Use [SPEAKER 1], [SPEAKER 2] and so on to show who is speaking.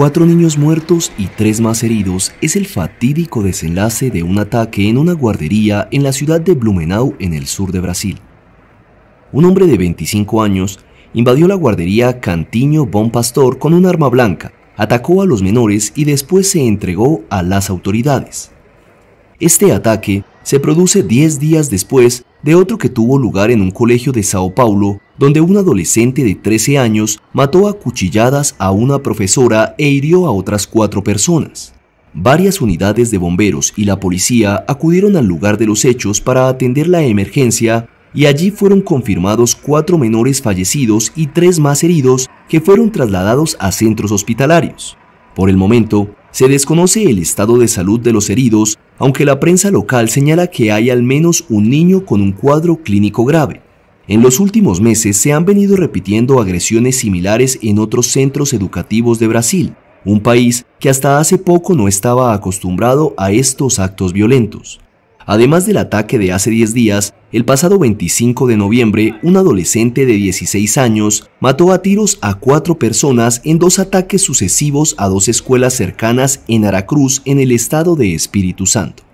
[SPEAKER 1] Cuatro niños muertos y tres más heridos es el fatídico desenlace de un ataque en una guardería en la ciudad de Blumenau, en el sur de Brasil. Un hombre de 25 años invadió la guardería Cantinho Bon Pastor con un arma blanca, atacó a los menores y después se entregó a las autoridades. Este ataque se produce 10 días después de otro que tuvo lugar en un colegio de Sao Paulo, donde un adolescente de 13 años mató a cuchilladas a una profesora e hirió a otras cuatro personas. Varias unidades de bomberos y la policía acudieron al lugar de los hechos para atender la emergencia y allí fueron confirmados cuatro menores fallecidos y tres más heridos que fueron trasladados a centros hospitalarios. Por el momento, se desconoce el estado de salud de los heridos aunque la prensa local señala que hay al menos un niño con un cuadro clínico grave. En los últimos meses se han venido repitiendo agresiones similares en otros centros educativos de Brasil, un país que hasta hace poco no estaba acostumbrado a estos actos violentos. Además del ataque de hace 10 días, el pasado 25 de noviembre, un adolescente de 16 años mató a tiros a cuatro personas en dos ataques sucesivos a dos escuelas cercanas en Aracruz, en el estado de Espíritu Santo.